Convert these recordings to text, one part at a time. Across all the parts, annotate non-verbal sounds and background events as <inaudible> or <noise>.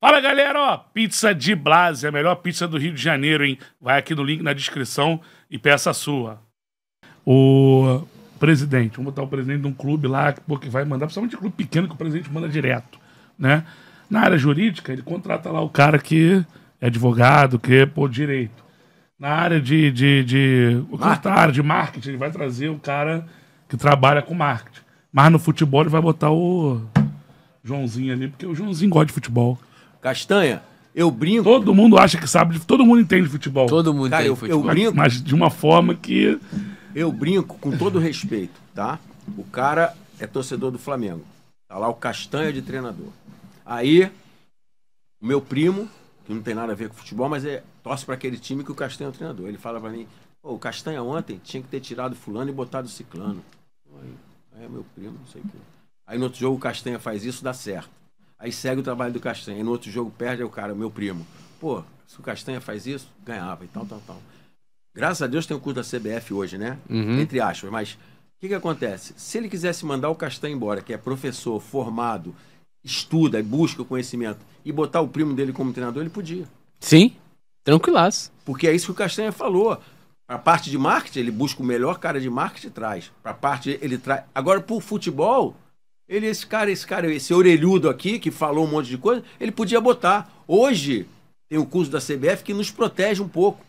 Fala galera, ó, pizza de Blase, a melhor pizza do Rio de Janeiro, hein? Vai aqui no link na descrição e peça a sua. O presidente, vamos botar o presidente de um clube lá, que vai mandar, principalmente um clube pequeno que o presidente manda direto, né? Na área jurídica, ele contrata lá o cara que é advogado, que é por direito. Na área de, de, de, tá área de marketing, ele vai trazer o cara que trabalha com marketing. Mas no futebol ele vai botar o Joãozinho ali, porque o Joãozinho gosta de futebol. Castanha, eu brinco. Todo mundo acha que sabe, todo mundo entende futebol. Todo mundo Cara, entende eu, futebol. Eu brinco, mas de uma forma que. Eu brinco com todo respeito, tá? O cara é torcedor do Flamengo. Tá lá o Castanha de treinador. Aí, o meu primo, que não tem nada a ver com futebol, mas é torce para aquele time que o Castanha é o treinador. Ele fala para mim: o Castanha ontem tinha que ter tirado Fulano e botado Ciclano. Aí, aí é meu primo, não sei o quê. Aí no outro jogo o Castanha faz isso, dá certo. Aí segue o trabalho do Castanha. no outro jogo perde, o cara, meu primo. Pô, se o Castanha faz isso, ganhava e tal, tal, tal. Graças a Deus tem o curso da CBF hoje, né? Uhum. Entre aspas. Mas o que, que acontece? Se ele quisesse mandar o Castanha embora, que é professor, formado, estuda e busca o conhecimento, e botar o primo dele como treinador, ele podia. Sim, tranquilaço. Porque é isso que o Castanha falou. Para a parte de marketing, ele busca o melhor cara de marketing e traz. Para a parte, ele traz. Agora, para o futebol, ele, esse cara, esse cara, esse orelhudo aqui, que falou um monte de coisa, ele podia botar. Hoje, tem o curso da CBF que nos protege um pouco.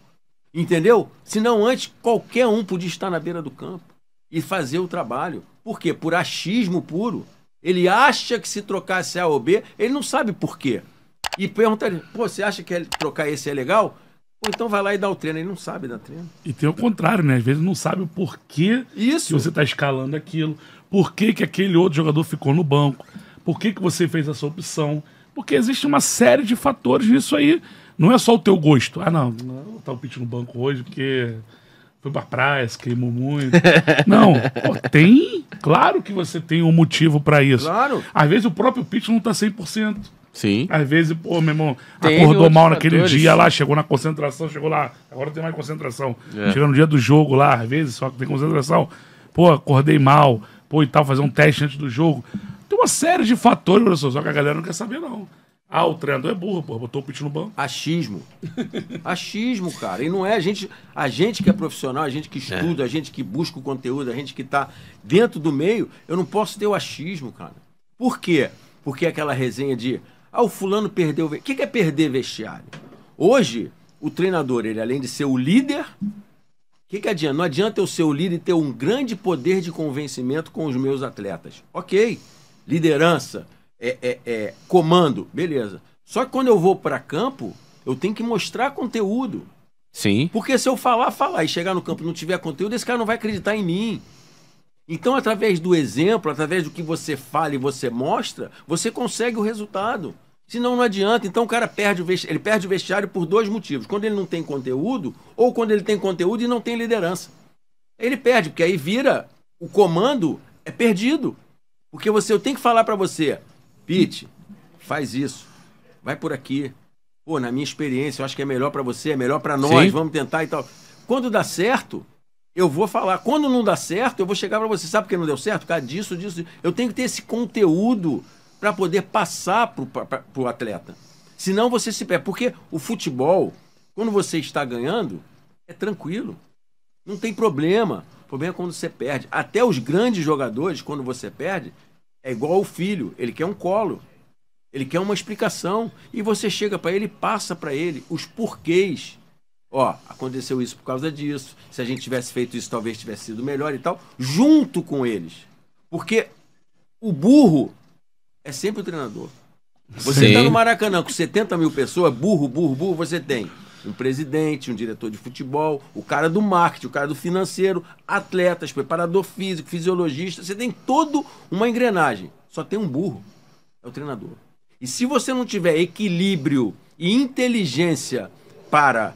Entendeu? Senão, antes, qualquer um podia estar na beira do campo e fazer o trabalho. Por quê? Por achismo puro. Ele acha que se trocasse A ou B, ele não sabe por quê. E pergunta ele, pô, você acha que é, trocar esse é legal? Ou então vai lá e dá o treino, ele não sabe dar treino. E tem o contrário, né? Às vezes não sabe o porquê Isso. que você está escalando aquilo por que, que aquele outro jogador ficou no banco, por que, que você fez essa opção. Porque existe uma série de fatores nisso aí. Não é só o teu gosto. Ah, não, não tá o pitch no banco hoje porque foi pra praia, se queimou muito. <laughs> não, pô, tem. Claro que você tem um motivo para isso. Claro. Às vezes o próprio pitch não tá 100%. Sim. Às vezes, pô, meu irmão, tem acordou mal naquele dia lá, chegou na concentração, chegou lá, agora tem mais concentração. É. Chega no dia do jogo lá, às vezes, só que tem concentração. Pô, acordei mal pô, e tal, fazer um teste antes do jogo. Tem uma série de fatores, professor, só que a galera não quer saber, não. Ah, o treinador é burro, pô, botou o pitch no banco. Achismo. Achismo, cara. E não é a gente, a gente que é profissional, a gente que é. estuda, é. a gente que busca o conteúdo, a gente que tá dentro do meio, eu não posso ter o achismo, cara. Por quê? Porque é aquela resenha de, ah, o fulano perdeu, o que que é perder vestiário? Hoje, o treinador, ele além de ser o líder, o que, que adianta? Não adianta eu ser o líder e ter um grande poder de convencimento com os meus atletas. Ok, liderança, é, é, é comando, beleza. Só que quando eu vou para campo, eu tenho que mostrar conteúdo. Sim. Porque se eu falar, falar e chegar no campo e não tiver conteúdo, esse cara não vai acreditar em mim. Então, através do exemplo, através do que você fala e você mostra, você consegue o resultado. Senão não adianta. Então o cara perde o vestiário, ele perde o vestiário por dois motivos. Quando ele não tem conteúdo, ou quando ele tem conteúdo e não tem liderança. Ele perde, porque aí vira o comando é perdido. Porque você eu tenho que falar para você, Pete, faz isso. Vai por aqui. Pô, na minha experiência, eu acho que é melhor para você, é melhor para nós, Sim. vamos tentar e tal. Quando dá certo, eu vou falar. Quando não dá certo, eu vou chegar para você, sabe por que não deu certo? cara disso, disso. Eu tenho que ter esse conteúdo para poder passar para o atleta. Senão você se perde. Porque o futebol, quando você está ganhando, é tranquilo. Não tem problema. O problema é quando você perde. Até os grandes jogadores, quando você perde, é igual o filho. Ele quer um colo. Ele quer uma explicação. E você chega para ele passa para ele os porquês. Ó, aconteceu isso por causa disso. Se a gente tivesse feito isso, talvez tivesse sido melhor e tal. Junto com eles. Porque o burro é sempre o treinador. Você está no Maracanã com 70 mil pessoas, burro, burro, burro, você tem um presidente, um diretor de futebol, o cara do marketing, o cara do financeiro, atletas, preparador físico, fisiologista, você tem todo uma engrenagem. Só tem um burro, é o treinador. E se você não tiver equilíbrio e inteligência para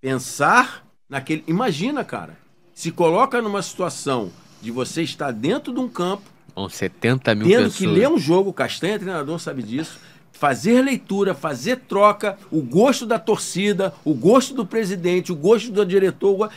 pensar naquele, imagina, cara, se coloca numa situação de você estar dentro de um campo com 70 mil Tendo pessoas. que ler um jogo, Castanha, treinador, sabe disso. Fazer leitura, fazer troca, o gosto da torcida, o gosto do presidente, o gosto do diretor,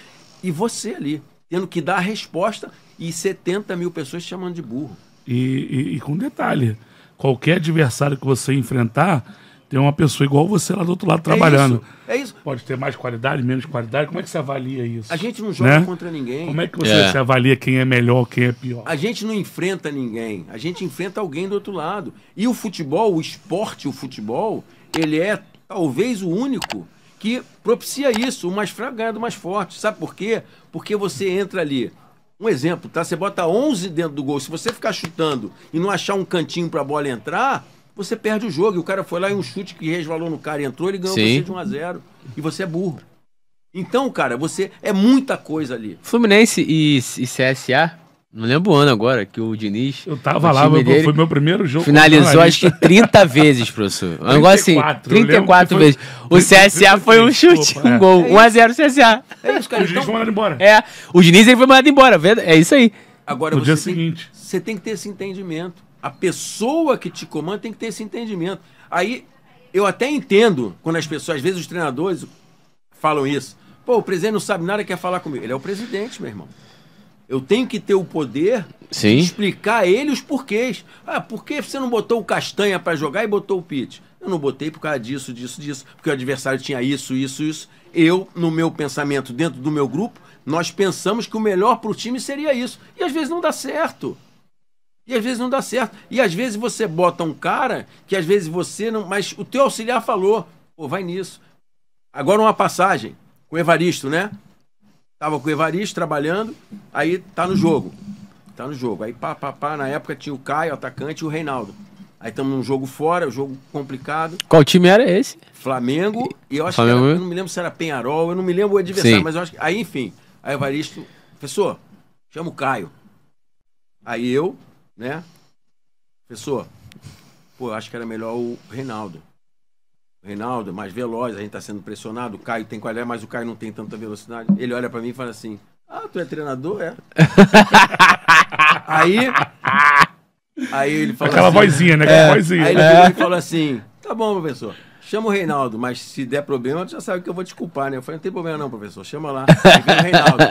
e você ali, tendo que dar a resposta e 70 mil pessoas te chamando de burro. E, e, e com detalhe: qualquer adversário que você enfrentar, ter uma pessoa igual você lá do outro lado é trabalhando. É isso. É isso. Pode ter mais qualidade, menos qualidade. Como é que você avalia isso? A gente não joga né? contra ninguém. Como é que você, é. avalia quem é melhor, quem é pior? A gente não enfrenta ninguém. A gente enfrenta alguém do outro lado. E o futebol, o esporte, o futebol, ele é talvez o único que propicia isso. O mais fraco ganha do mais forte. Sabe por quê? Porque você entra ali um exemplo, tá? Você bota 11 dentro do gol. Se você ficar chutando e não achar um cantinho para a bola entrar, você perde o jogo. E o cara foi lá e um chute que resvalou no cara e entrou, ele ganhou Sim. você de 1 a 0 E você é burro. Então, cara, você é muita coisa ali. Fluminense e, e CSA não lembro o ano agora, que o Diniz. Eu tava lá, meu, dele, foi meu primeiro jogo. Finalizou acho que 30 vezes, professor. Um negócio assim, 34 vezes. o CSA foi um chute, Opa, um é. gol. É. 1x0 CSA. É isso, cara. O Diniz então, foi mandado embora. É, o Diniz ele foi mandado embora, é isso aí. Agora, no dia tem, seguinte. Você tem que ter esse entendimento. A pessoa que te comanda tem que ter esse entendimento. Aí eu até entendo quando as pessoas, às vezes os treinadores falam isso. Pô, o presidente não sabe nada, quer falar comigo. Ele é o presidente, meu irmão. Eu tenho que ter o poder Sim. de explicar a ele os porquês. Ah, por que você não botou o Castanha para jogar e botou o Pete? Eu não botei por causa disso, disso, disso, porque o adversário tinha isso, isso, isso. Eu, no meu pensamento, dentro do meu grupo, nós pensamos que o melhor para o time seria isso. E às vezes não dá certo. E às vezes não dá certo. E às vezes você bota um cara que às vezes você não. Mas o teu auxiliar falou, pô, vai nisso. Agora uma passagem com o Evaristo, né? Tava com o Evaristo trabalhando, aí tá no jogo. Tá no jogo. Aí pá, pá, pá, na época tinha o Caio, o atacante, e o Reinaldo. Aí estamos num jogo fora, um jogo complicado. Qual time era esse? Flamengo, e eu acho Flamengo. que era, eu não me lembro se era Penharol, eu não me lembro o adversário, Sim. mas eu acho que. Aí, enfim, aí o Evaristo, professor, chama o Caio. Aí eu, né? Professor, pô, eu acho que era melhor o Reinaldo. O Reinaldo é mais veloz, a gente tá sendo pressionado, o Caio tem qualidade, mas o Caio não tem tanta velocidade. Ele olha para mim e fala assim: Ah, tu é treinador? É. <laughs> aí. Aí ele fala Aquela assim, vozinha, né? Aquela é, vozinha. Aí ele, é. fala assim: Tá bom, professor. Chama o Reinaldo, mas se der problema, tu já sabe que eu vou te culpar, né? Eu falei, não tem problema não, professor, chama lá. Aí vem o Reinaldo.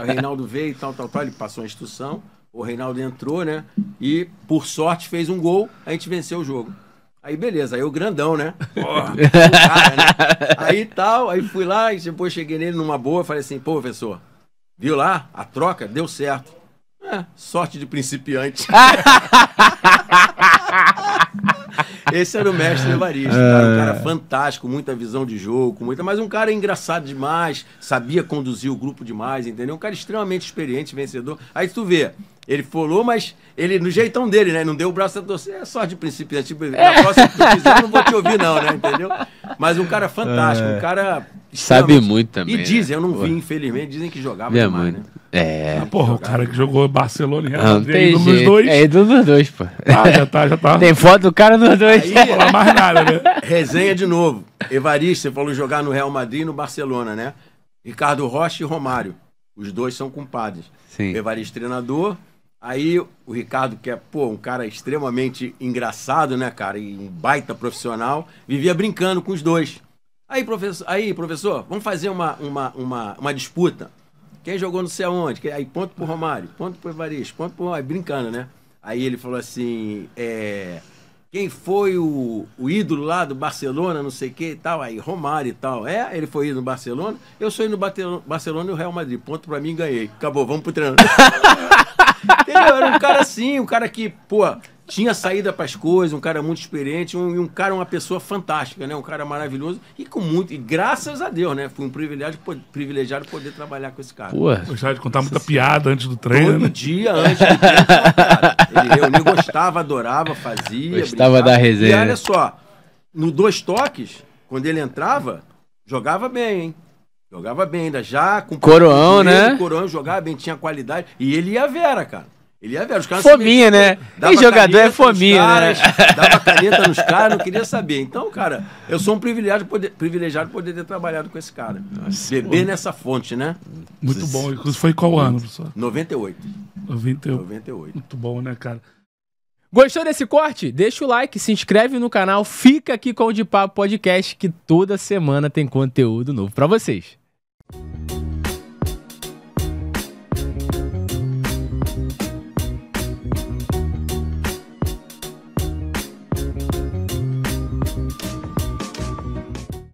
o Reinaldo veio e tal, tal, tal. Ele passou a instrução o Reinaldo entrou, né? E, por sorte, fez um gol, a gente venceu o jogo. Aí beleza, aí o grandão, né? Porra, cara, né? Aí tal, aí fui lá e depois cheguei nele numa boa, falei assim, pô, professor, viu lá? A troca deu certo. É, sorte de principiante. <laughs> Esse era o mestre é. Evaristo. É... Era um cara é. fantástico, muita visão de jogo, muita, mas um cara engraçado demais, sabia conduzir o grupo demais, entendeu? Um cara extremamente experiente, vencedor. Aí tu vê, ele falou, mas ele, no jeitão dele, né? Não deu o braço a torcer. É sorte de principiante. Né? Tipo, na próxima que tu fizer, eu não vou te ouvir, não, né? Entendeu? Mas um cara fantástico, um é. cara Sabe muito também. E né? dizem, né? eu não vi, infelizmente, dizem que jogava Vê demais, muito. né? É. Ah, porra, o cara que jogou Barcelona e Real ah, Madrid nos dois. É, ido nos dois, pô. Ah, já tá, já tá. Tem foto do cara nos dois. Aí, falar mais nada, né? <laughs> Resenha de novo. Evaristo, você falou jogar no Real Madrid e no Barcelona, né? Ricardo Rocha e Romário. Os dois são compadres. Sim. Evaristo treinador. Aí o Ricardo, que é, pô, um cara extremamente engraçado, né, cara? E um baita profissional, vivia brincando com os dois. Aí, professor, aí, professor vamos fazer uma, uma, uma, uma disputa. Quem jogou não sei aonde? Aí, ponto pro Romário, ponto pro Evaristo, ponto pro Romário, brincando, né? Aí ele falou assim: é, quem foi o, o ídolo lá do Barcelona, não sei o que e tal, aí Romário e tal. É, ele foi ídolo no Barcelona, eu sou ídolo no Barcelona e o Real Madrid. Ponto pra mim, ganhei. Acabou, vamos pro treino. <laughs> Entendeu? Era um cara assim, um cara que, pô, tinha saída para as coisas, um cara muito experiente, um, um cara, uma pessoa fantástica, né? Um cara maravilhoso e com muito. E graças a Deus, né? Foi um privilégio privilegiado poder trabalhar com esse cara. Pô, gostava de contar muita piada antes do treino. Todo né? dia antes do treino. Ele reunia, gostava, adorava, fazia. Gostava brincava. da resenha. E olha só, no dois toques, quando ele entrava, jogava bem, hein? Jogava bem ainda, já com. Coroão, né? Coroão jogava bem, tinha qualidade. E ele ia a Vera, cara. Ele ia é ver os caras. Fominha, né? Dava jogador é fominha, né? Dava caneta nos caras, não queria saber. Então, cara, eu sou um privilegiado poder, privilegiado poder ter trabalhado com esse cara. Nossa, Beber pô. nessa fonte, né? Muito bom. Inclusive, foi qual ano, professor? 98. 98. 98. Muito bom, né, cara? Gostou desse corte? Deixa o like, se inscreve no canal, fica aqui com o De Papo Podcast que toda semana tem conteúdo novo para vocês.